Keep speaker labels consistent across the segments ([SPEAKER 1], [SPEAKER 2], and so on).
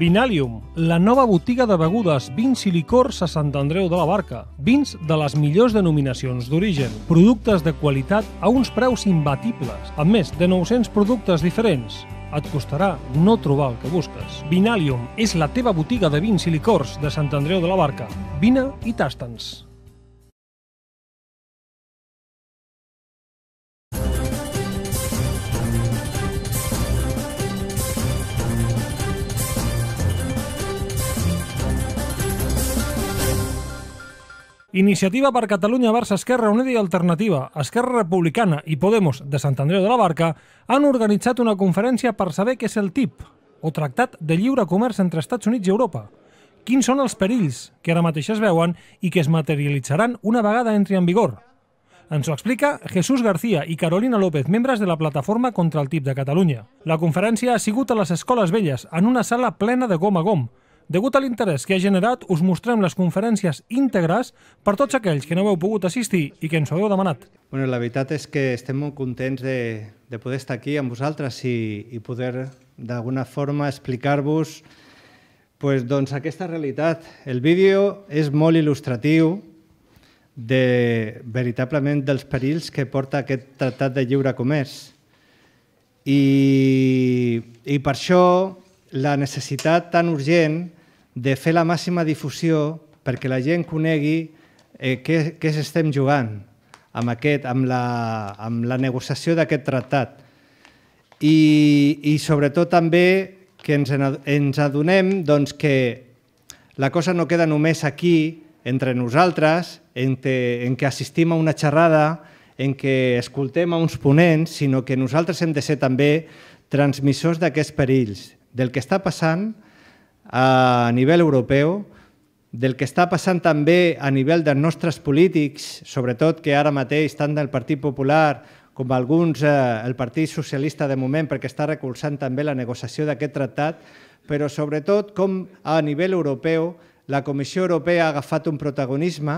[SPEAKER 1] Vinalium, la nova botiga de begudes, vins i licors a Sant Andreu de la Barca. Vins de les millors denominacions d'origen. Productes de qualitat a uns preus imbatibles, amb més de 900 productes diferents. Et costarà no trobar el que busques. Vinalium és la teva botiga de vins i licors de Sant Andreu de la Barca. Vine i tasta'ns. Iniciativa per Catalunya Barça Esquerra Unida i Alternativa, Esquerra Republicana i Podemos de Sant Andreu de la Barca han organitzat una conferència per saber què és el TIP, o Tractat de Lliure Comerç entre Estats Units i Europa. Quins són els perills que ara mateix es veuen i que es materialitzaran una vegada entri en vigor? Ens ho explica Jesús García i Carolina López, membres de la Plataforma contra el TIP de Catalunya. La conferència ha sigut a les Escoles Velles, en una sala plena de gom a gom, Degut a l'interès que ha generat, us mostrem les conferències íntegres per tots aquells que no heu pogut assistir i que ens ho heu demanat. Bueno, la veritat és que estem molt contents de, de poder estar aquí amb vosaltres i, i poder d'alguna forma explicar-vos pues, doncs, aquesta realitat. El vídeo és molt il·lustratiu de, veritablement dels perills que porta aquest tractat de lliure comerç. I, i per això la necessitat tan urgent de fer la màxima difusió perquè la gent conegui eh, què, què estem jugant amb, aquest, amb, la, amb la negociació d'aquest tractat. I, I sobretot també que ens, ens adonem doncs, que la cosa no queda només aquí, entre nosaltres, en, te, en què assistim a una xerrada, en què escoltem a uns ponents, sinó que nosaltres hem de ser també transmissors d'aquests perills, del que està passant, a nivell europeu, del que està passant també a nivell dels nostres polítics, sobretot que ara mateix tant del Partit Popular com alguns eh, el Partit Socialista de moment perquè està recolzant també la negociació d'aquest tractat, però sobretot com a nivell europeu la Comissió Europea ha agafat un protagonisme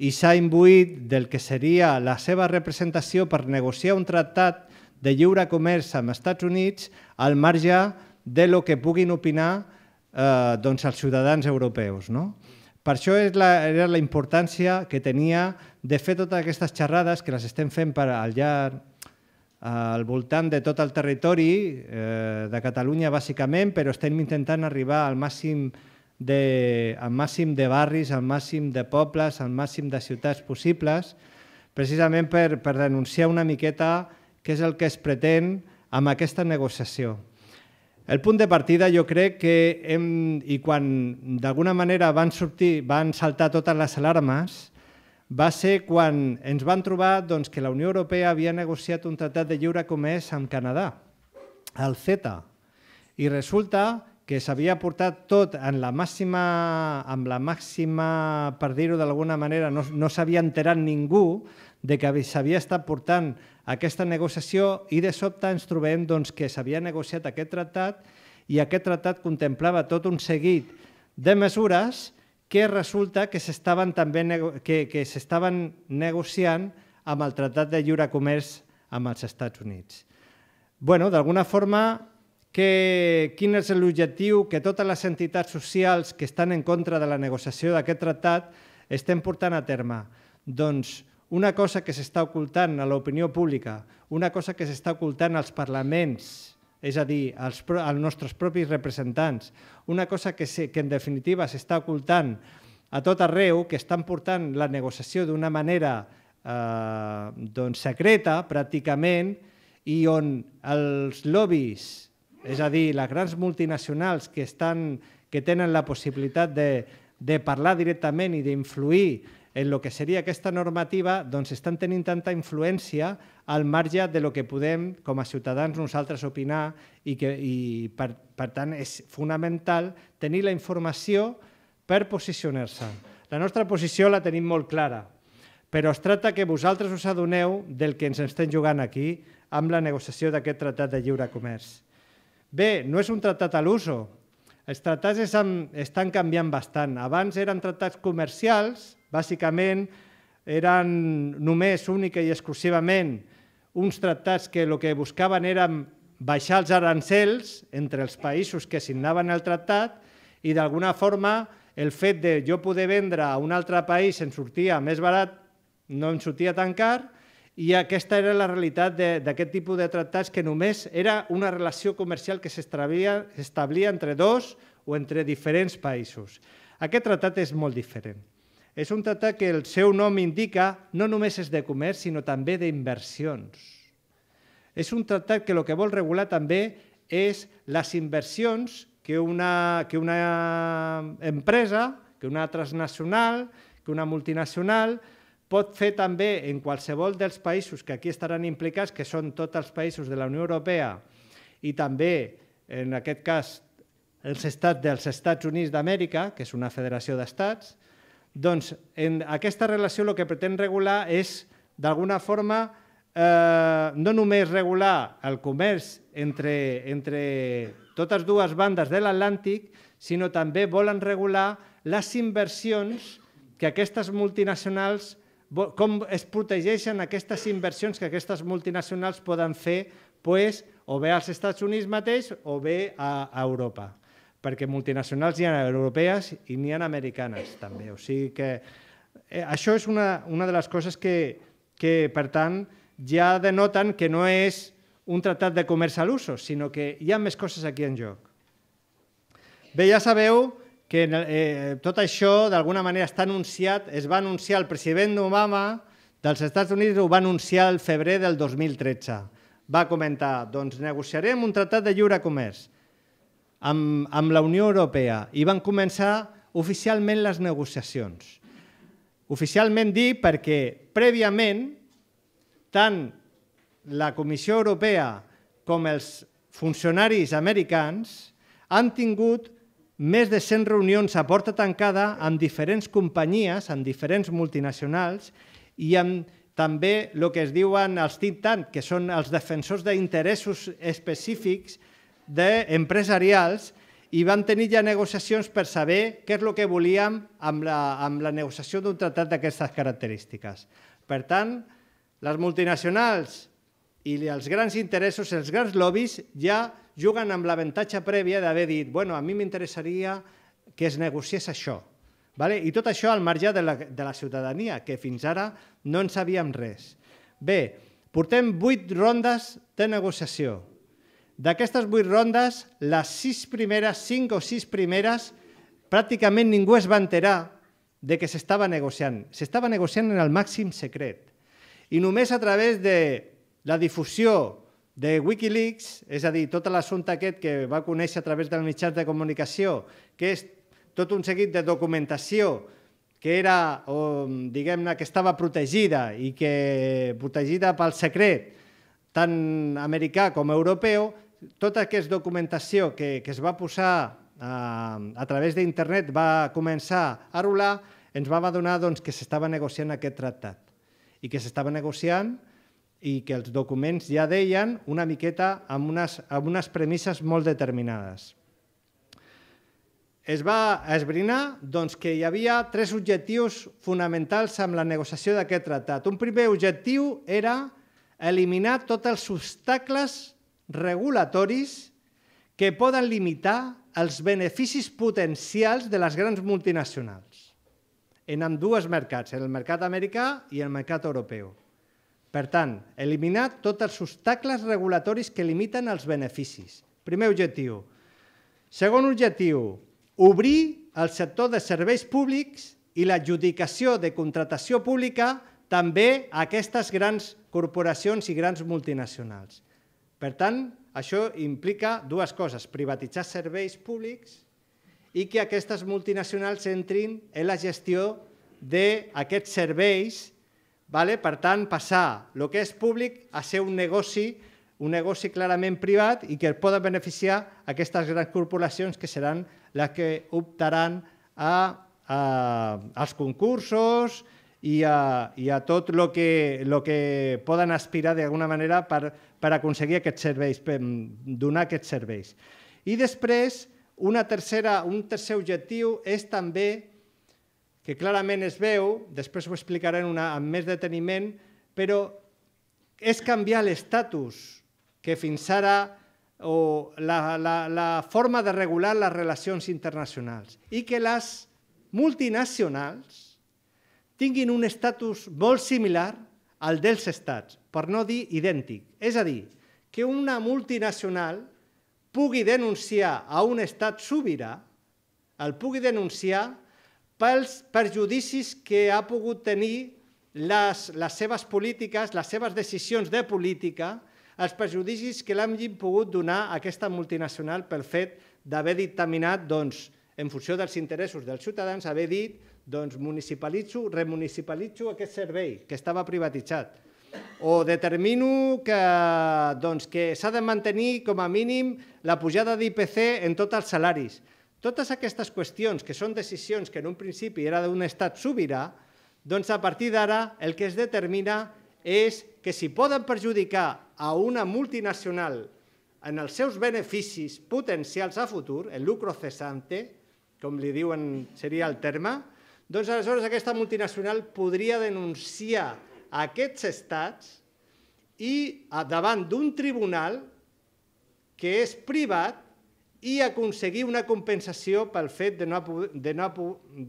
[SPEAKER 1] i s'ha imbuït del que seria la seva representació per negociar un tractat de lliure comerç amb els Estats Units al marge de lo que puguin opinar eh, doncs als ciutadans europeus. No? Per això és la, era la importància que tenia de fer totes aquestes xerrades que les estem fent per al llarg al voltant de tot el territori eh, de Catalunya, bàsicament, però estem intentant arribar al màxim de, al màxim de barris, al màxim de pobles, al màxim de ciutats possibles, precisament per, per denunciar una miqueta què és el que es pretén amb aquesta negociació. El punt de partida jo crec que hem, i quan d'alguna manera van, sortir, van saltar totes les alarmes, va ser quan ens van trobar doncs, que la Unió Europea havia negociat un tractat de lliure comerç amb Canadà, el CETA, i resulta que s'havia portat tot en la màxima, amb la màxima per dir-ho d'alguna manera, no, no s'havia enterat ningú de que s'havia estat portant aquesta negociació i de sobte ens trobem doncs, que s'havia negociat aquest tractat i aquest tractat contemplava tot un seguit de mesures que resulta que s'estaven també que, que s'estaven negociant amb el Tractat de Lliure Comerç amb els Estats Units. Bueno, d'alguna forma, que, quin és l'objectiu que totes les entitats socials que estan en contra de la negociació d'aquest tractat estem portant a terme? Doncs, una cosa que s'està ocultant a l'opinió pública, una cosa que s'està ocultant als parlaments, és a dir, als, als nostres propis representants, una cosa que, se, que en definitiva s'està ocultant a tot arreu, que estan portant la negociació d'una manera eh, doncs secreta, pràcticament, i on els lobbies, és a dir, les grans multinacionals que, estan, que tenen la possibilitat de, de parlar directament i d'influir en el que seria aquesta normativa doncs, estan tenint tanta influència al marge de lo que podem, com a ciutadans, nosaltres opinar i, que, i per, per tant és fonamental tenir la informació per posicionar-se. La nostra posició la tenim molt clara, però es tracta que vosaltres us adoneu del que ens estem jugant aquí amb la negociació d'aquest tractat de Lliure Comerç. Bé, no és un tractat a l'uso, els tractats es, estan canviant bastant. Abans eren tractats comercials, bàsicament eren només, única i exclusivament, uns tractats que el que buscaven eren baixar els arancels entre els països que signaven el tractat i d'alguna forma el fet de jo poder vendre a un altre país en sortia més barat, no en sortia tan car, i aquesta era la realitat d'aquest tipus de tractats que només era una relació comercial que s'establia entre dos o entre diferents països. Aquest tractat és molt diferent. És un tractat que el seu nom indica no només és de comerç, sinó també d'inversions. És un tractat que el que vol regular també és les inversions que una, que una empresa, que una transnacional, que una multinacional, pot fer també en qualsevol dels països que aquí estaran implicats, que són tots els països de la Unió Europea i també, en aquest cas, els estats dels Estats Units d'Amèrica, que és una federació d'estats, doncs en aquesta relació el que pretén regular és, d'alguna forma, eh, no només regular el comerç entre, entre totes dues bandes de l'Atlàntic, sinó també volen regular les inversions que aquestes multinacionals com es protegeixen aquestes inversions que aquestes multinacionals poden fer pues, o bé als Estats Units mateix o bé a, a Europa perquè multinacionals hi ha europees i n'hi ha americanes també. O sigui que eh, això és una, una de les coses que, que, per tant, ja denoten que no és un tractat de comerç a l'uso, sinó que hi ha més coses aquí en joc. Bé, ja sabeu que eh, tot això d'alguna manera està anunciat, es va anunciar el president Obama dels Estats Units ho va anunciar el febrer del 2013. Va comentar, doncs negociarem un tractat de lliure comerç amb, amb la Unió Europea i van començar oficialment les negociacions. Oficialment dir perquè prèviament tant la Comissió Europea com els funcionaris americans han tingut més de 100 reunions a porta tancada amb diferents companyies, amb diferents multinacionals i amb també el que es diuen els think tank, que són els defensors d'interessos específics d'empresarials i van tenir ja negociacions per saber què és el que volíem amb la, amb la negociació d'un tractat d'aquestes característiques. Per tant, les multinacionals i els grans interessos, els grans lobbies, ja juguen amb l'avantatge prèvia d'haver dit bueno, a mi m'interessaria que es negociés això. Vale? I tot això al marge de la, de la ciutadania, que fins ara no en sabíem res. Bé, portem vuit rondes de negociació. D'aquestes vuit rondes, les sis primeres, cinc o sis primeres, pràcticament ningú es va enterar de que s'estava negociant. S'estava negociant en el màxim secret. I només a través de la difusió de Wikileaks, és a dir, tot l'assumpte aquest que va conèixer a través dels mitjans de comunicació, que és tot un seguit de documentació que era, diguem-ne, que estava protegida i que protegida pel secret, tant americà com europeu, tota aquesta documentació que, que es va posar eh, a través d'internet va començar a rolar, ens va adonar doncs, que s'estava negociant aquest tractat i que s'estava negociant eh, i que els documents ja deien una miqueta amb unes, amb unes premisses molt determinades. Es va esbrinar doncs, que hi havia tres objectius fonamentals amb la negociació d'aquest tractat. Un primer objectiu era eliminar tots els obstacles regulatoris que poden limitar els beneficis potencials de les grans multinacionals en amb dues mercats, en el mercat americà i el mercat europeu. Per tant, eliminar tots els obstacles regulatoris que limiten els beneficis. Primer objectiu. Segon objectiu, obrir el sector de serveis públics i l'adjudicació de contratació pública també a aquestes grans corporacions i grans multinacionals. Per tant, això implica dues coses, privatitzar serveis públics i que aquestes multinacionals entrin en la gestió d'aquests serveis Vale? Per tant, passar el que és públic a ser un negoci un negoci clarament privat i que poden beneficiar aquestes grans corporacions que seran les que optaran a, a, als concursos i a, i a tot el que, lo que poden aspirar d'alguna manera per, per aconseguir aquests serveis, per mm, donar aquests serveis. I després, una tercera, un tercer objectiu és també que clarament es veu, després ho explicaré una, amb més deteniment, però és canviar l'estatus que fins ara o la, la, la forma de regular les relacions internacionals i que les multinacionals tinguin un estatus molt similar al dels estats, per no dir idèntic. És a dir, que una multinacional pugui denunciar a un estat sobirà, el pugui denunciar pels perjudicis que ha pogut tenir les, les seves polítiques, les seves decisions de política, els perjudicis que l'han pogut donar a aquesta multinacional pel fet d'haver dictaminat, doncs, en funció dels interessos dels ciutadans, haver dit doncs, municipalitzo, remunicipalitzo aquest servei que estava privatitzat o determino que s'ha doncs, que de mantenir com a mínim la pujada d'IPC en tots els salaris. Totes aquestes qüestions, que són decisions que en un principi era d'un estat sobirà, doncs a partir d'ara el que es determina és que si poden perjudicar a una multinacional en els seus beneficis potencials a futur, el lucro cessante, com li diuen seria el terme, doncs aleshores aquesta multinacional podria denunciar aquests estats i davant d'un tribunal que és privat i aconseguir una compensació pel fet de no, de no,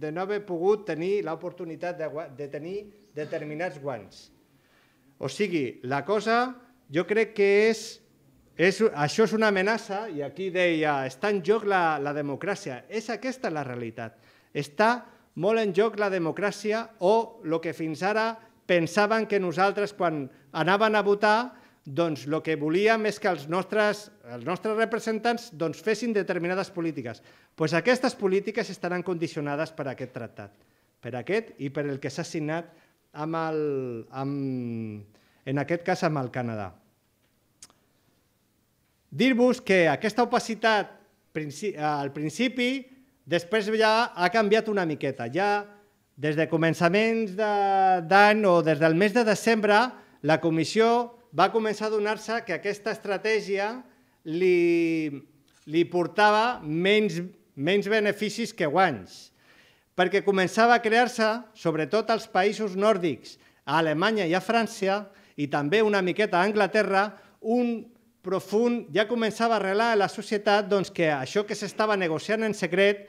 [SPEAKER 1] de no haver pogut tenir l'oportunitat de, de tenir determinats guants. O sigui, la cosa jo crec que és, és... Això és una amenaça, i aquí deia, està en joc la, la democràcia. És aquesta la realitat. Està molt en joc la democràcia o el que fins ara pensaven que nosaltres quan anaven a votar doncs el que volíem és que els nostres els nostres representants doncs, fessin determinades polítiques. Pues aquestes polítiques estaran condicionades per aquest tractat, per aquest i per el que s'ha signat amb el, amb, en aquest cas amb el Canadà. Dir-vos que aquesta opacitat al principi després ja ha canviat una miqueta. Ja des de començaments d'any de, o des del mes de desembre la comissió va començar a donar-se que aquesta estratègia li, li portava menys, menys beneficis que guanys, perquè començava a crear-se, sobretot als països nòrdics, a Alemanya i a França, i també una miqueta a Anglaterra, un profund, ja començava a arrelar a la societat doncs, que això que s'estava negociant en secret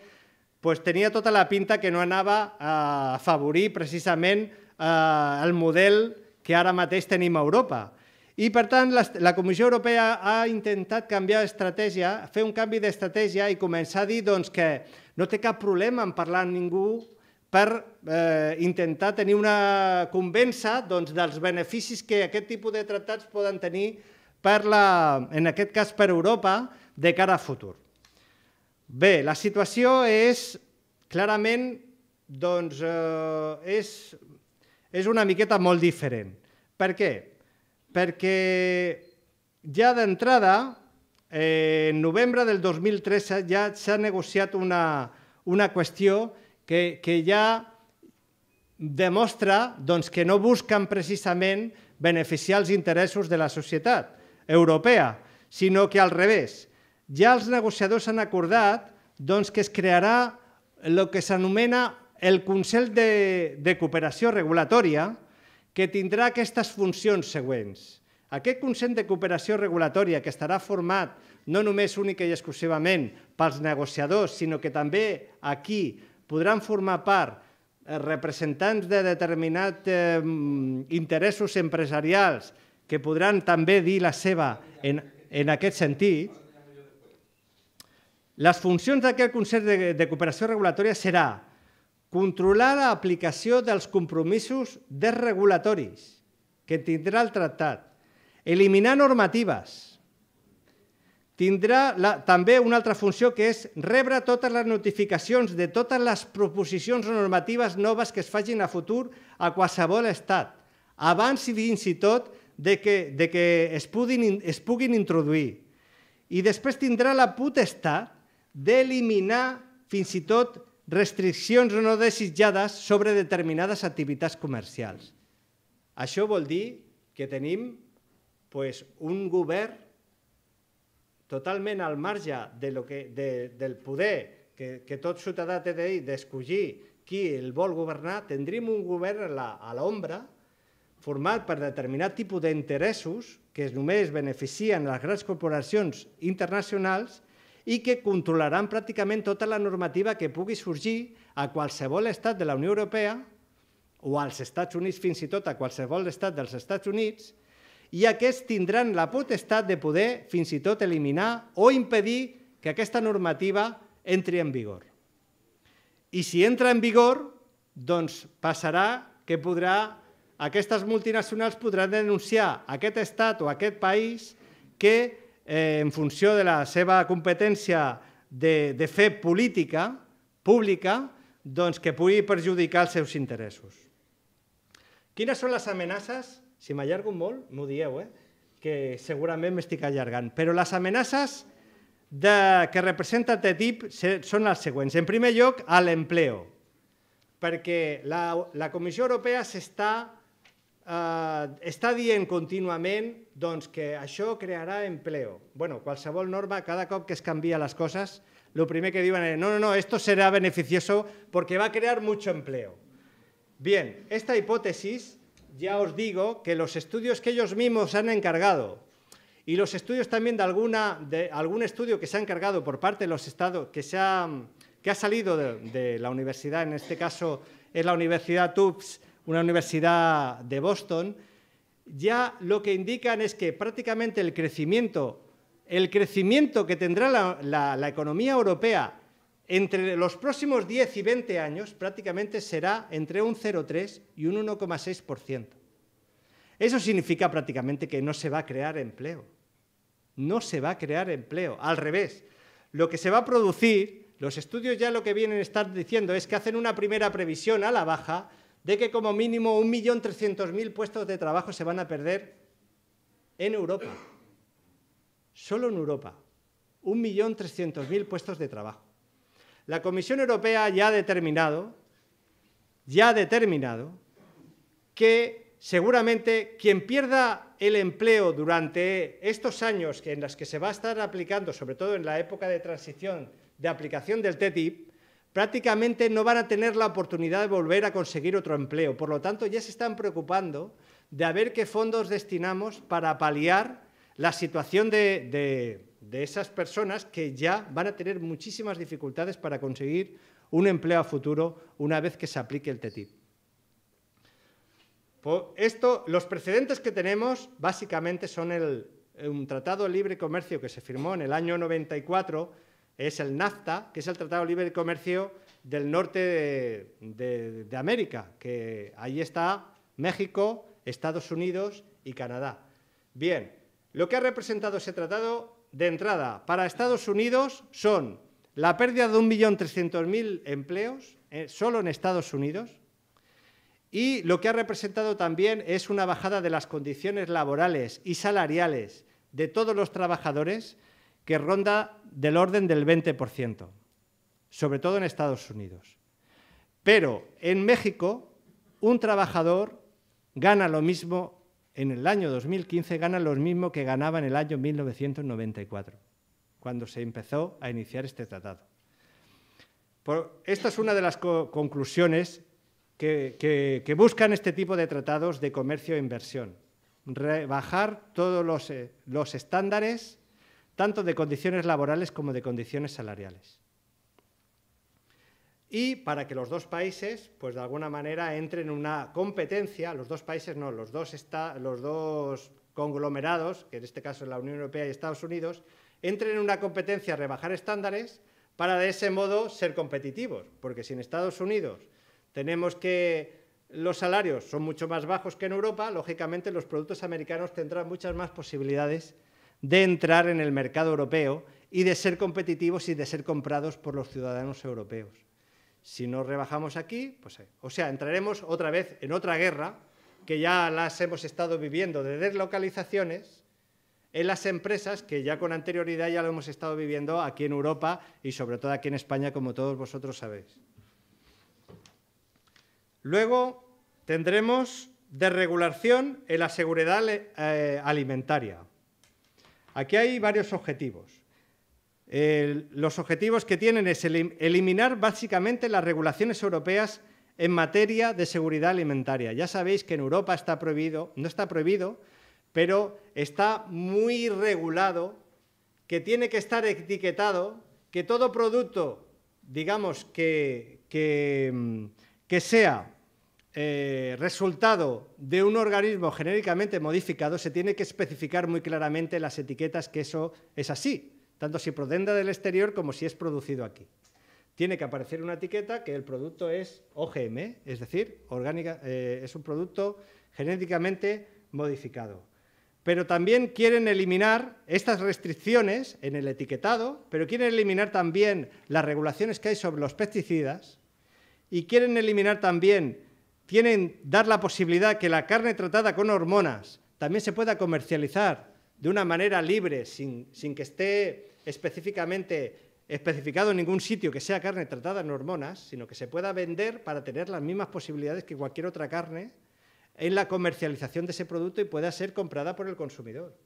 [SPEAKER 1] pues, tenia tota la pinta que no anava a afavorir precisament eh, el model que ara mateix tenim a Europa. I, per tant, la, la Comissió Europea ha intentat canviar estratègia, fer un canvi d'estratègia i començar a dir doncs, que no té cap problema en parlar amb ningú per eh, intentar tenir una convença doncs, dels beneficis que aquest tipus de tractats poden tenir per la, en aquest cas per Europa, de cara a futur. Bé, la situació és clarament doncs, eh, és, és una miqueta molt diferent. Per què? perquè ja d'entrada, eh, en novembre del 2013, ja s'ha negociat una, una qüestió que, que ja demostra doncs, que no busquen precisament beneficiar els interessos de la societat europea, sinó que al revés. Ja els negociadors han acordat doncs, que es crearà el que s'anomena el Consell de, de Cooperació Regulatòria, que tindrà aquestes funcions següents. Aquest Consell de Cooperació Regulatòria, que estarà format no només única i exclusivament pels negociadors, sinó que també aquí podran formar part eh, representants de determinats eh, interessos empresarials que podran també dir la seva en, en aquest sentit, les funcions d'aquest Consell de, de Cooperació Regulatòria seran controlar l'aplicació dels compromisos desregulatoris que tindrà el tractat, eliminar normatives. Tindrà la, també una altra funció que és rebre totes les notificacions de totes les proposicions normatives noves que es facin a futur a qualsevol estat, abans i fins i tot de que, de que es, puguin, es puguin introduir. I després tindrà la potestat d'eliminar fins i tot restriccions no desitjades sobre determinades activitats comercials. Això vol dir que tenim pues, un govern totalment al marge de lo que, de, del poder que, que tot ciutadà té d'escollir de, qui el vol governar, tindríem un govern a a l'ombra format per determinat tipus d'interessos que només beneficien les grans corporacions internacionals i que controlaran pràcticament tota la normativa que pugui sorgir a qualsevol estat de la Unió Europea o als Estats Units, fins i tot a qualsevol estat dels Estats Units, i aquests tindran la potestat de poder fins i tot eliminar o impedir que aquesta normativa entri en vigor. I si entra en vigor, doncs passarà que podrà, aquestes multinacionals podran denunciar aquest estat o aquest país que eh, en funció de la seva competència de, de fer política pública, doncs que pugui perjudicar els seus interessos. Quines són les amenaces? Si m'allargo molt, m'ho dieu, eh? que segurament m'estic allargant, però les amenaces de, que representa TTIP són les següents. En primer lloc, a l'empleo, perquè la, la Comissió Europea s'està Ah, está bien continuamente contínuament que eso creará empleo. Bueno, qualsevol norma, cada cop que es canvia las cosas, lo primero que digan es, no, no, no, esto será beneficioso porque va a crear mucho empleo. Bien, esta hipótesis, ya os digo que los estudios que ellos mismos han encargado y los estudios también de, alguna, de algún estudio que se ha encargado por parte de los estados, que, ha, que ha salido de, la universidad, en este caso es la Universidad TUPS una universidad de Boston, ya lo que indican es que prácticamente el crecimiento, el crecimiento que tendrá la, la economía europea entre los próximos 10 y 20 años prácticamente será entre un 0,3 y un 1,6%. Eso significa prácticamente que no se va a crear empleo. No se va a crear empleo. Al revés, lo que se va a producir, los estudios ya lo que vienen a estar diciendo es que hacen una primera previsión a la baja de que como mínimo 1.300.000 puestos de trabajo se van a perder en Europa. Solo en Europa. 1.300.000 puestos de trabajo. La Comisión Europea ya ha determinado, ya ha determinado que seguramente quien pierda el empleo durante estos años en los que se va a estar aplicando, sobre todo en la época de transición de aplicación del TTIP, prácticamente no van a tener la oportunidad de volver a conseguir otro empleo. Por lo tanto, ya se están preocupando de a ver qué fondos destinamos para paliar la situación de, esas personas que ya van a tener muchísimas dificultades para conseguir un empleo a futuro una vez que se aplique el TTIP. Esto, los precedentes que tenemos básicamente son un tratado de libre comercio que se firmó en el año 94 es el NAFTA, que es el Tratado Libre de Comercio del norte de, América, que ahí está México, Estados Unidos y Canadá. Bien, lo que ha representado ese tratado de entrada para Estados Unidos son la pérdida de 1.300.000 empleos eh, solo en Estados Unidos y lo que ha representado también es una bajada de las condiciones laborales y salariales de todos los trabajadores que ronda del orden del 20%, sobre todo en Estados Unidos. Pero en México, un trabajador gana lo mismo en el año 2015, gana lo mismo que ganaba en el año 1994, cuando se empezó a iniciar este tratado. esta es una de las conclusiones que, buscan este tipo de tratados de comercio e inversión. Rebajar todos los eh, estándares tanto de condiciones laborales como de condiciones salariales. Y para que los dos países, pues de alguna manera, entren en una competencia, los dos países no, los dos, los dos conglomerados, que en este caso es la Unión Europea y Estados Unidos, entren en una competencia a rebajar estándares para de ese modo ser competitivos. Porque si en Estados Unidos tenemos que los salarios son mucho más bajos que en Europa, lógicamente los productos americanos tendrán muchas más posibilidades de entrar en el mercado europeo y de ser competitivos y de ser comprados por los ciudadanos europeos. Si no rebajamos aquí, pues, eh, o sea, entraremos otra vez en otra guerra que ya las hemos estado viviendo de deslocalizaciones en las empresas que ya con anterioridad ya lo hemos estado viviendo aquí en Europa y sobre todo aquí en España, como todos vosotros sabéis. Luego tendremos desregulación en la seguridad eh, alimentaria. Aquí hay varios objetivos. los objetivos que tienen es eliminar básicamente las regulaciones europeas en materia de seguridad alimentaria. Ya sabéis que en Europa está prohibido, no está prohibido, pero está muy regulado que tiene que estar etiquetado que todo producto, digamos, que sea eh, resultado de un organismo genéricamente modificado, se tiene que especificar muy claramente las etiquetas que eso es así, tanto si proceda del exterior como si es producido aquí. Tiene que aparecer una etiqueta que el producto es OGM, es decir, orgánica, eh, es un producto genéticamente modificado pero también quieren eliminar estas restricciones en el etiquetado, pero quieren eliminar también las regulaciones que hay sobre los pesticidas y quieren eliminar también tienen dar la posibilidad que la carne tratada con hormonas también se pueda comercializar de una manera libre, sin, que esté específicamente especificado en ningún sitio que sea carne tratada en hormonas, sino que se pueda vender para tener las mismas posibilidades que cualquier otra carne en la comercialización de ese producto y pueda ser comprada por el consumidor.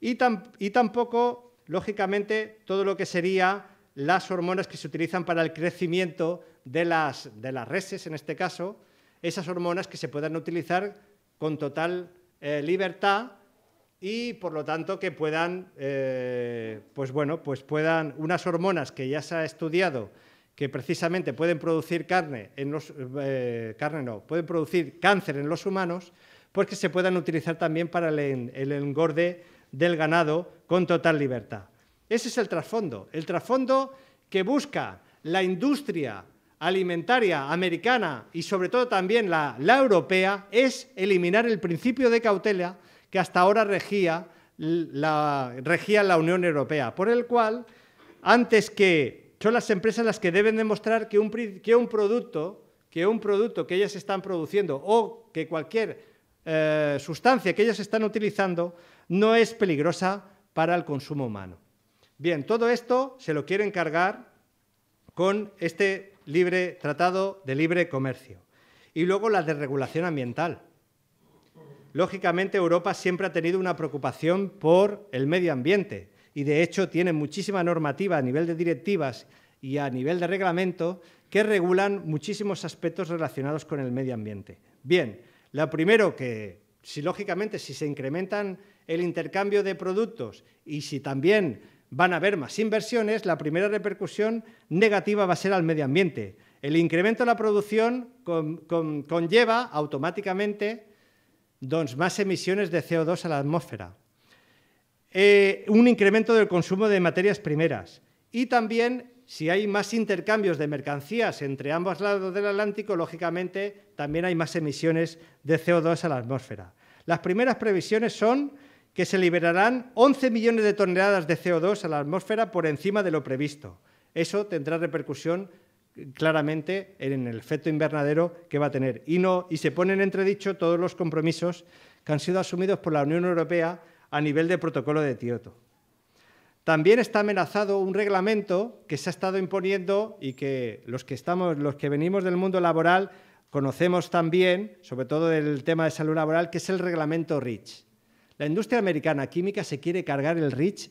[SPEAKER 1] Y, tampoco, lógicamente, todo lo que sería las hormonas que se utilizan para el crecimiento de las reses, en este caso, esas hormonas que se puedan utilizar con total eh, libertad y por lo tanto que puedan, eh, pues bueno, pues puedan, unas hormonas que ya se ha estudiado que precisamente pueden producir carne en los, eh, carne no, pueden producir cáncer en los humanos, pues que se puedan utilizar también para el engorde del ganado con total libertad. Ese es el trasfondo, el trasfondo que busca la industria alimentaria americana y sobre todo también la, europea es eliminar el principio de cautela que hasta ahora regía la, regía la Unión Europea, por el cual, antes que son las empresas las que deben demostrar que un, que un producto que un producto que ellas están produciendo o que cualquier eh, sustancia que ellas están utilizando no es peligrosa para el consumo humano. Bien, todo esto se lo quieren encargar con este libre tratado de libre comercio. Y luego la desregulación ambiental. Lógicamente, Europa siempre ha tenido una preocupación por el medio ambiente y, de hecho, tiene muchísima normativa a nivel de directivas y a nivel de reglamento que regulan muchísimos aspectos relacionados con el medio ambiente. Bien, lo primero que, si lógicamente, si se incrementan el intercambio de productos y si también van a haber más inversiones, la primera repercusión negativa va a ser al medio ambiente. El incremento de la producción conlleva automáticamente más emisiones de CO2 a la atmósfera. Eh, un incremento del consumo de materias primeras y también si hay más intercambios de mercancías entre ambos lados del Atlántico, lógicamente también hay más emisiones de CO2 a la atmósfera. Las primeras previsiones son que se liberarán 11 millones de toneladas de CO2 a la atmósfera por encima de lo previsto. Eso tendrá repercusión eh, claramente en el efecto invernadero que va a tener. Y, no, y se ponen entredicho todos los compromisos que han sido asumidos por la Unión Europea a nivel de protocolo de Kioto. También está amenazado un reglamento que se ha estado imponiendo y que los que, estamos, los que venimos del mundo laboral conocemos también, sobre todo del tema de salud laboral, que es el reglamento REACH. La industria americana química se quiere cargar el REACH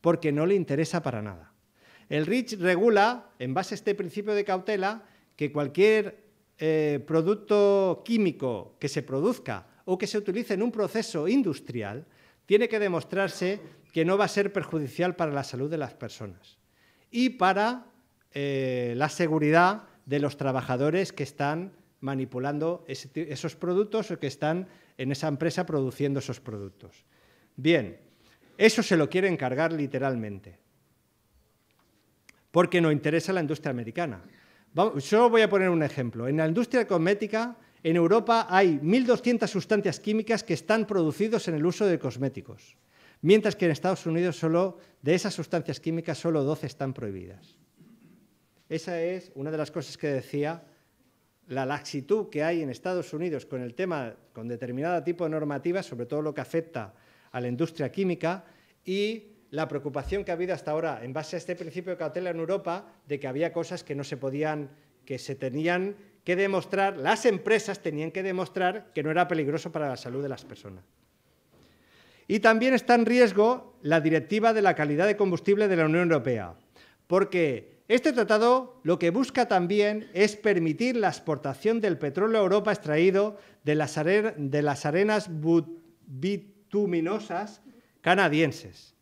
[SPEAKER 1] porque no le interesa para nada. El REACH regula, en base a este principio de cautela, que cualquier eh, producto químico que se produzca o que se utilice en un proceso industrial tiene que demostrarse que no va a ser perjudicial para la salud de las personas y para eh, la seguridad de los trabajadores que están manipulando esos productos o que están en esa empresa produciendo esos productos. Bien, eso se lo quiere encargar literalmente, porque no interesa la industria americana. Yo solo voy a poner un ejemplo. En la industria cosmética, en Europa hay 1.200 sustancias químicas que están producidas en el uso de cosméticos, mientras que en Estados Unidos solo de esas sustancias químicas solo 12 están prohibidas. Esa es una de las cosas que decía la laxitud que hay en Estados Unidos con el tema, con determinado tipo de normativas, sobre todo lo que afecta a la industria química, y la preocupación que ha habido hasta ahora en base a este principio de cautela en Europa de que había cosas que no se podían, que se tenían que demostrar, las empresas tenían que demostrar que no era peligroso para la salud de las personas. Y también está en riesgo la directiva de la calidad de combustible de la Unión Europea, porque este tratado lo que busca también es permitir la exportación del petróleo a Europa extraído de las, arenas bituminosas canadienses,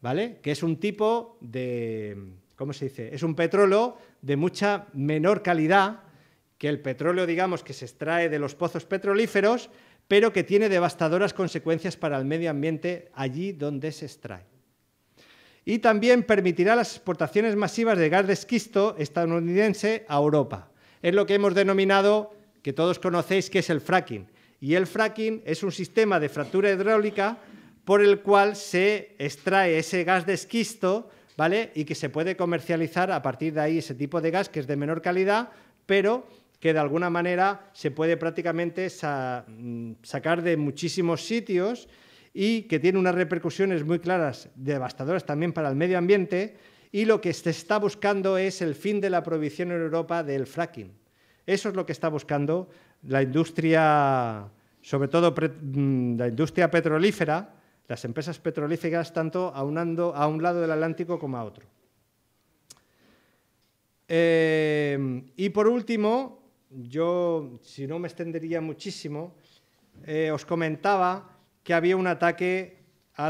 [SPEAKER 1] ¿vale? Que es un tipo de, ¿cómo se dice? Es un petróleo de mucha menor calidad que el petróleo, digamos, que se extrae de los pozos petrolíferos, pero que tiene devastadoras consecuencias para el medio ambiente allí donde se extrae y también permitirá las exportaciones masivas de gas de esquisto estadounidense a Europa. Es lo que hemos denominado, que todos conocéis, que es el fracking. Y el fracking es un sistema de fractura hidráulica por el cual se extrae ese gas de esquisto ¿vale? y que se puede comercializar a partir de ahí ese tipo de gas que es de menor calidad, pero que de alguna manera se puede prácticamente mm, sacar de muchísimos sitios y que tiene unas repercusiones muy claras, devastadoras también para el medio ambiente, y lo que se está buscando es el fin de la prohibición en Europa del fracking. Eso es lo que está buscando la industria, sobre todo mm, la industria petrolífera, las empresas petrolíferas, tanto a un lado del Atlántico como a otro. Eh, y por último, yo, si no me extendería muchísimo, eh, os comentaba que había un ataque a,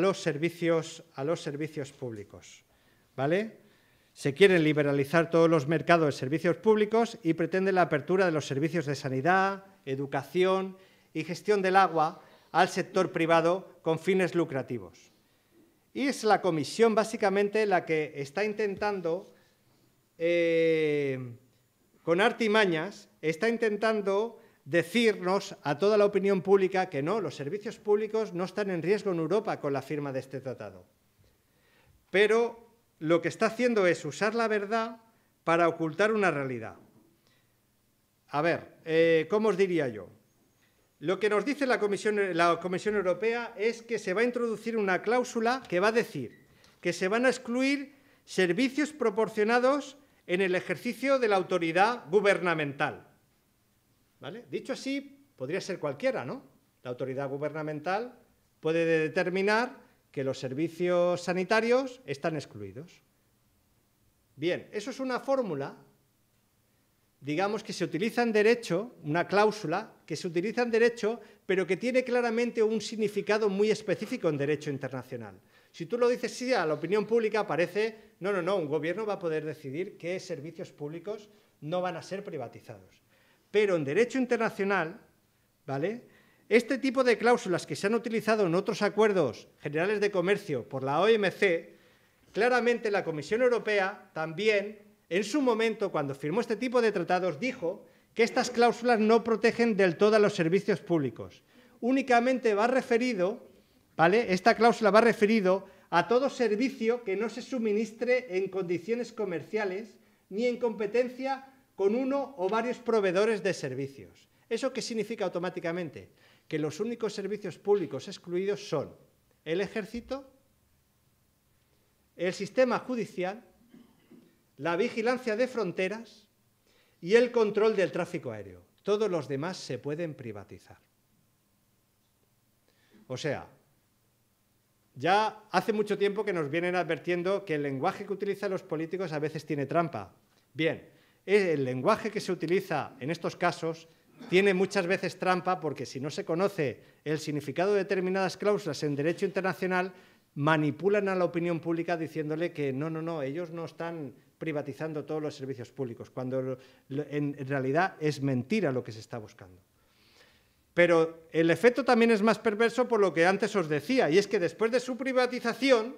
[SPEAKER 1] los, servicios, a los servicios públicos. ¿Vale? Se quieren liberalizar todos los mercados de servicios públicos y pretende la apertura de los servicios de sanidad, educación y gestión del agua al sector privado con fines lucrativos. Y es la comisión básicamente la que está intentando, eh, con artimañas, está intentando decirnos a toda la opinión pública que no, los servicios públicos no están en riesgo en Europa con la firma de este tratado. Pero lo que está haciendo es usar la verdad para ocultar una realidad. A ver, eh, ¿cómo os diría yo? Lo que nos dice la Comisión Europea es que se va a introducir una cláusula que va a decir que se van a excluir servicios proporcionados en el ejercicio de la autoridad gubernamental. Dicho así, podría ser cualquiera, ¿no? La autoridad gubernamental puede determinar que los servicios sanitarios están excluidos. Bien, eso es una fórmula, digamos que se utiliza en derecho, una cláusula que se utiliza en derecho, pero que tiene claramente un significado muy específico en derecho internacional. Si tú lo dices sí a la opinión pública, parece, no, no, no, un gobierno va a poder decidir qué servicios públicos no van a ser privatizados. Pero en derecho internacional, ¿vale? Este tipo de cláusulas que se han utilizado en otros acuerdos generales de comercio por la OMC, claramente la Comisión Europea también, en su momento, cuando firmó este tipo de tratados, dijo que estas cláusulas no protegen del todo a los servicios públicos. Únicamente va referido, ¿vale? Esta cláusula va referido a todo servicio que no se suministre en condiciones comerciales ni en competencia con uno o varios proveedores de servicios. ¿Eso qué significa automáticamente? Que los únicos servicios públicos excluidos son el ejército, el sistema judicial, la vigilancia de fronteras y el control del tráfico aéreo. Todos los demás se pueden privatizar. O sea, ya hace mucho tiempo que nos vienen advirtiendo que el lenguaje que utilizan los políticos a veces tiene trampa. Bien, el lenguaje que se utiliza en estos casos tiene muchas veces trampa porque si no se conoce el significado de determinadas cláusulas en derecho internacional, manipulan a la opinión pública diciéndole que no, no, no, ellos no están privatizando todos los servicios públicos, cuando en realidad es mentira lo que se está buscando. Pero el efecto también es más perverso por lo que antes os decía, y es que después de su privatización,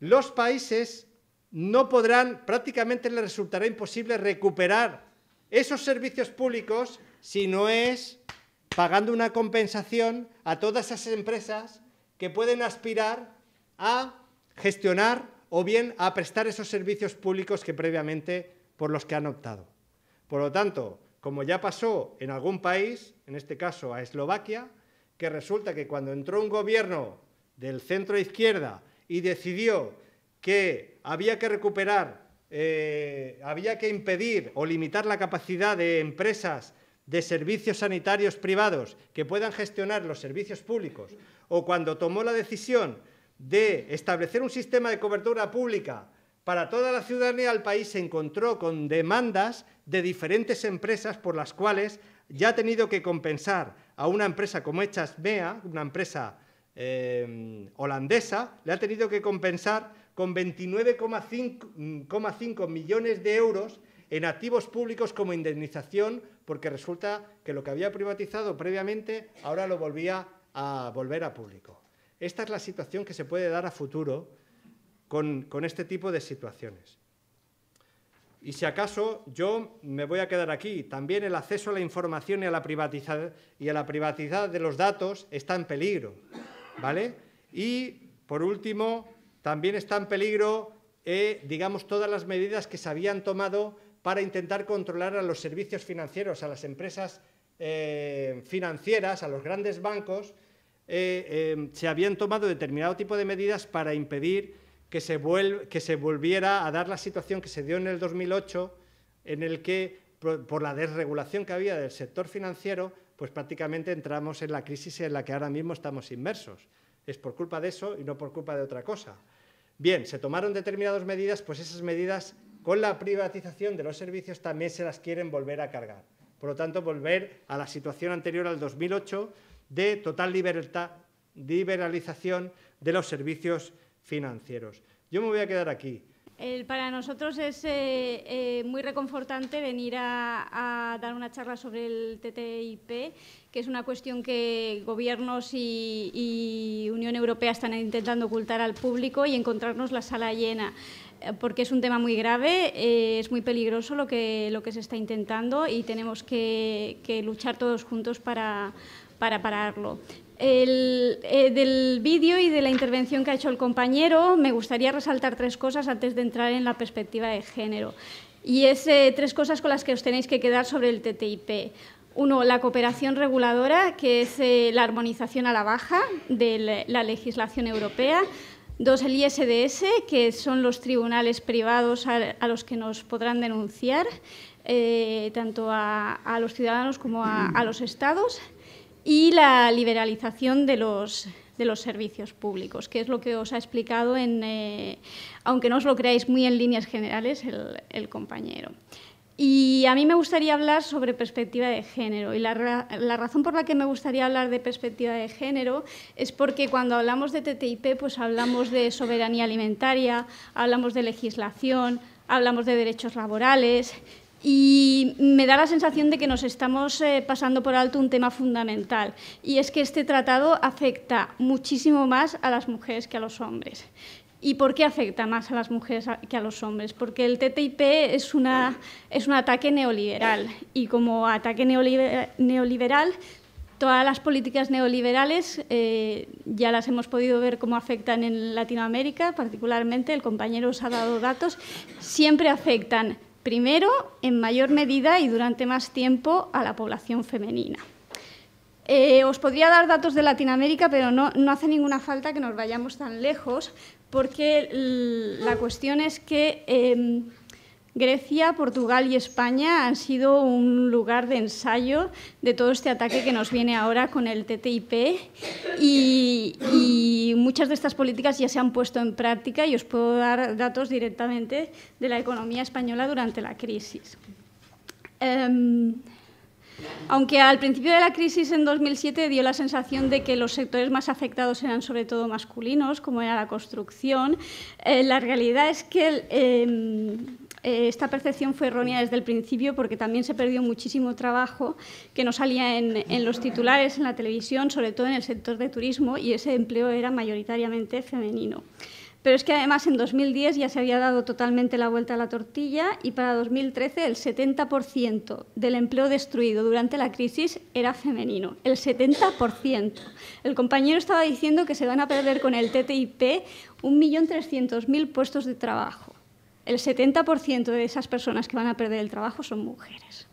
[SPEAKER 1] los países no podrán, prácticamente les resultará imposible recuperar esos servicios públicos si no es pagando una compensación a todas esas empresas que pueden aspirar a gestionar o bien a prestar esos servicios públicos que previamente por los que han optado. Por lo tanto, como ya pasó en algún país, en este caso a Eslovaquia, que resulta que cuando entró un gobierno del centro izquierda y decidió que había que recuperar, eh, había que impedir o limitar la capacidad de empresas de servicios sanitarios privados que puedan gestionar los servicios públicos, o cuando tomó la decisión de establecer un sistema de cobertura pública para toda la ciudadanía del país, se encontró con demandas de diferentes empresas por las cuales ya ha tenido que compensar a una empresa como Echasmea, una empresa eh, holandesa, le ha tenido que compensar con 29,5 mm, millones de euros en activos públicos como indemnización, porque resulta que lo que había privatizado previamente ahora lo volvía a volver a público. Esta es la situación que se puede dar a futuro con, este tipo de situaciones. Y si acaso yo me voy a quedar aquí, también el acceso a la información y a la privatidad, de los datos está en peligro, ¿vale? Y por último, también está en peligro, eh, digamos, todas las medidas que se habían tomado para intentar controlar a los servicios financieros, a las empresas eh, financieras, a los grandes bancos, eh, se habían tomado determinado tipo de medidas para impedir que se, volviera a dar la situación que se dio en el 2008, en el que, por, por la desregulación que había del sector financiero, pues prácticamente entramos en la crisis en la que ahora mismo estamos inmersos es por culpa de eso y no por culpa de otra cosa. Bien, se tomaron determinadas medidas, pues esas medidas con la privatización de los servicios también se las quieren volver a cargar. Por lo tanto, volver a la situación anterior al 2008 de total libertad, liberalización de los servicios financieros. Yo me voy a quedar aquí.
[SPEAKER 2] para nosotros es eh, eh, muy reconfortante venir a, dar una charla sobre el TTIP que es una cuestión que gobiernos y, Unión Europea están intentando ocultar al público y encontrarnos la sala llena, eh, porque es un tema muy grave, eh, es muy peligroso lo que, lo que se está intentando y tenemos que, luchar todos juntos para, para pararlo. Eh, del vídeo y de la intervención que ha hecho el compañero, me gustaría resaltar tres cosas antes de entrar en la perspectiva de género. Y es tres cosas con las que os tenéis que quedar sobre el TTIP. Uno, la cooperación reguladora, que es eh, la armonización a la baja de la legislación europea. Dos, el ISDS, que son los tribunales privados a, los que nos podrán denunciar, eh, tanto a, los ciudadanos como a, los estados. Y la liberalización de los, servicios públicos, que es lo que os ha explicado, eh, aunque no os lo creáis muy en líneas generales, el compañero. Y a mí me gustaría hablar sobre perspectiva de género. Y la, razón por la que me gustaría hablar de perspectiva de género es porque cuando hablamos de TTIP, pues hablamos de soberanía alimentaria, hablamos de legislación, hablamos de derechos laborales. Y me da la sensación de que nos estamos eh, pasando por alto un tema fundamental, y es que este tratado afecta muchísimo más a las mujeres que a los hombres. ¿Y por qué afecta más a las mujeres que a los hombres? Porque el TTIP es, una, es un ataque neoliberal y como ataque neoliberal, todas las políticas neoliberales eh, ya las hemos podido ver cómo afectan en Latinoamérica, particularmente el compañero os ha dado datos, siempre afectan primero en mayor medida y durante más tiempo a la población femenina. Eh, os podría dar datos de Latinoamérica, pero no, no hace ninguna falta que nos vayamos tan lejos, porque la cuestión es que em, Grecia, Portugal y España han sido un lugar de ensayo de todo este ataque que nos viene ahora con el TTIP y, muchas de estas políticas ya se han puesto en práctica y os puedo dar datos directamente de la economía española durante la crisis. Em, aunque al principio de la crisis en 2007 dio la sensación de que los sectores más afectados eran sobre todo masculinos, como era la construcción, eh, la realidad es que em, eh, esta percepción fue errónea desde el principio porque también se perdió muchísimo trabajo que no salía en, los titulares, en la televisión, sobre todo en el sector de turismo, y ese empleo era mayoritariamente femenino. Pero es que además en 2010 ya se había dado totalmente la vuelta a la tortilla y para 2013 el 70% del empleo destruido durante la crisis era femenino. El 70%. El compañero estaba diciendo que se van a perder con el TTIP 1.300.000 puestos de trabajo. El 70% de esas personas que van a perder el trabajo son mujeres.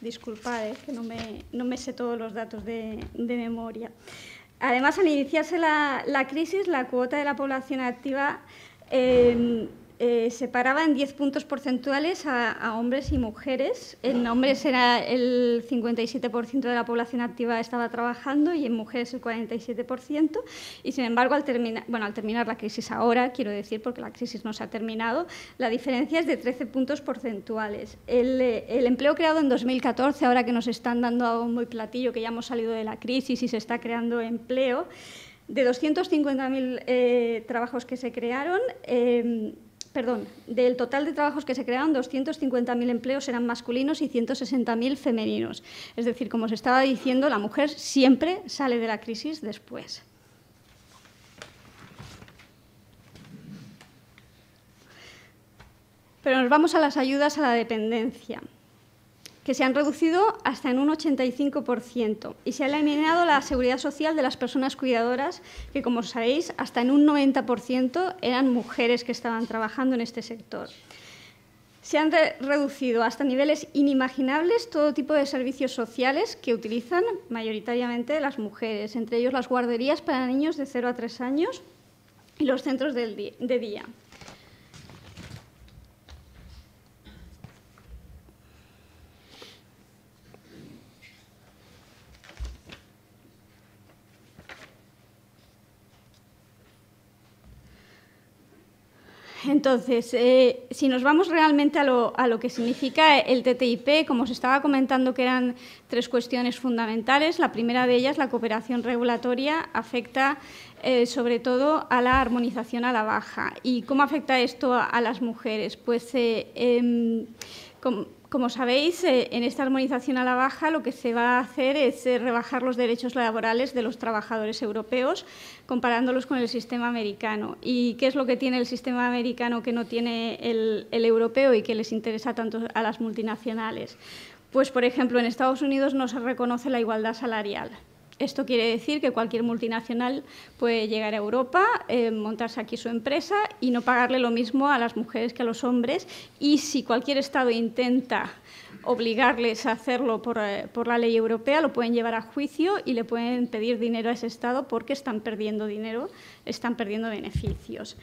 [SPEAKER 2] Disculpad, que no me, no me, sé todos los datos de, memoria. Además, al iniciarse la, crisis, la cuota de la población activa eh, eh, separaba en 10 puntos porcentuales a, hombres y mujeres. En hombres era el 57% de la población activa estaba trabajando y en mujeres el 47%. Y sin embargo, al, bueno, al terminar la crisis ahora, quiero decir, porque la crisis no se ha terminado, la diferencia es de 13 puntos porcentuales. Eh, el, empleo creado en 2014, ahora que nos están dando a muy platillo que ya hemos salido de la crisis y se está creando empleo, de 250.000 eh, trabajos que se crearon, em, perdón, del total de trabajos que se crearon, 250.000 empleos eran masculinos y 160.000 femeninos. Es decir, como se estaba diciendo, la mujer siempre sale de la crisis después. Pero nos vamos a las ayudas a la dependencia que se han reducido hasta en un 85% y se ha eliminado la seguridad social de las personas cuidadoras, que como sabéis, hasta en un 90% eran mujeres que estaban trabajando en este sector. Se han reducido hasta niveles inimaginables todo tipo de servicios sociales que utilizan mayoritariamente las mujeres, entre ellos las guarderías para niños de 0 a 3 años y los centros de día. Entonces, eh, si nos vamos realmente a lo, que significa el TTIP, como os estaba comentando que eran tres cuestiones fundamentales, la primera de ellas, la cooperación regulatoria, afecta eh, sobre todo a la armonización a la baja. ¿Y cómo afecta esto a, las mujeres? Pues eh, em, como sabéis, eh, en esta armonización a la baja lo que se va a hacer es eh, rebajar los derechos laborales de los trabajadores europeos comparándolos con el sistema americano. ¿Y qué es lo que tiene el sistema americano que no tiene el, europeo y que les interesa tanto a las multinacionales? Pues, por ejemplo, en Estados Unidos no se reconoce la igualdad salarial. Esto quiere decir que cualquier multinacional puede llegar a Europa, eh, montarse aquí su empresa y no pagarle lo mismo a las mujeres que a los hombres. Y si cualquier Estado intenta obligarles a hacerlo por, eh, la ley europea, lo pueden llevar a juicio y le pueden pedir dinero a ese Estado porque están perdiendo dinero, están perdiendo beneficios.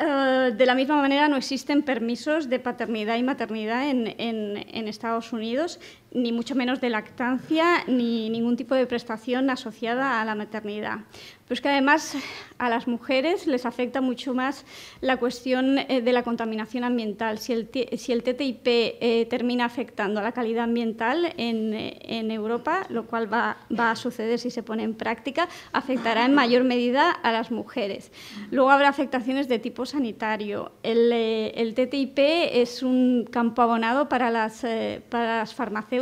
[SPEAKER 2] Eh, de la misma manera, no existen permisos de paternidad y maternidad en Estados Unidos ni mucho menos de lactancia, ni ningún tipo de prestación asociada a la maternidad. Pero que además a las mujeres les afecta mucho más la cuestión eh, de la contaminación ambiental. Si el, TTIP eh, termina afectando a la calidad ambiental en, eh, Europa, lo cual va, a suceder si se pone en práctica, afectará en mayor medida a las mujeres. Luego habrá afectaciones de tipo sanitario. El, TTIP es un campo abonado para las, para las farmacéuticas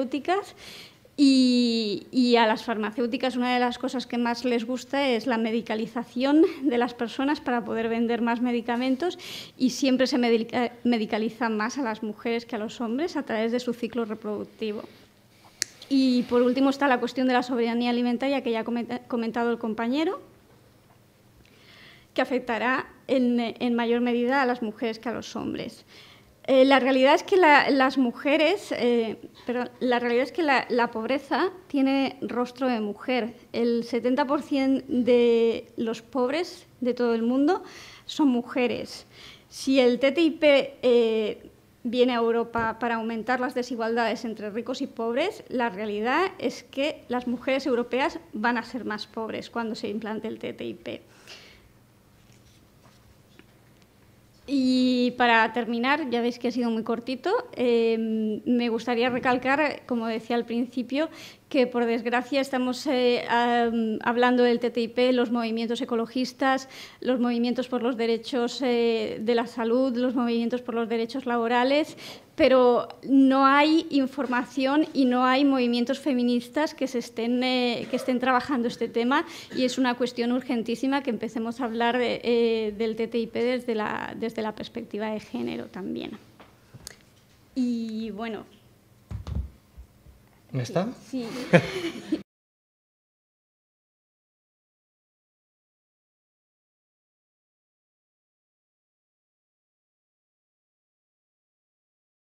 [SPEAKER 2] y, a las farmacéuticas una de las cosas que más les gusta es la medicalización de las personas para poder vender más medicamentos y siempre se medicaliza más a las mujeres que a los hombres a través de su ciclo reproductivo. Y por último está la cuestión de la soberanía alimentaria que ya ha comentado el compañero, que afectará en mayor medida a las mujeres que a los hombres. Eh, la realidad es que la, las mujeres, eh, la realidad es que la, pobreza tiene rostro de mujer. El 70% de los pobres de todo el mundo son mujeres. Si el TTIP eh, viene a Europa para aumentar las desigualdades entre ricos y pobres, la realidad es que las mujeres europeas van a ser más pobres cuando se implante el TTIP. Y para terminar, ya veis que ha sido muy cortito, em, me gustaría recalcar, como decía al principio, que por desgracia estamos eh, hablando del TTIP, los movimientos ecologistas, los movimientos por los derechos eh, de la salud, los movimientos por los derechos laborales, pero no hay información y no hay movimientos feministas que, estén, eh, que estén trabajando este tema y es una cuestión urgentísima que empecemos a hablar eh, del TTIP desde la, desde la perspectiva de género también. Y bueno. ¿Me
[SPEAKER 1] está? Sí.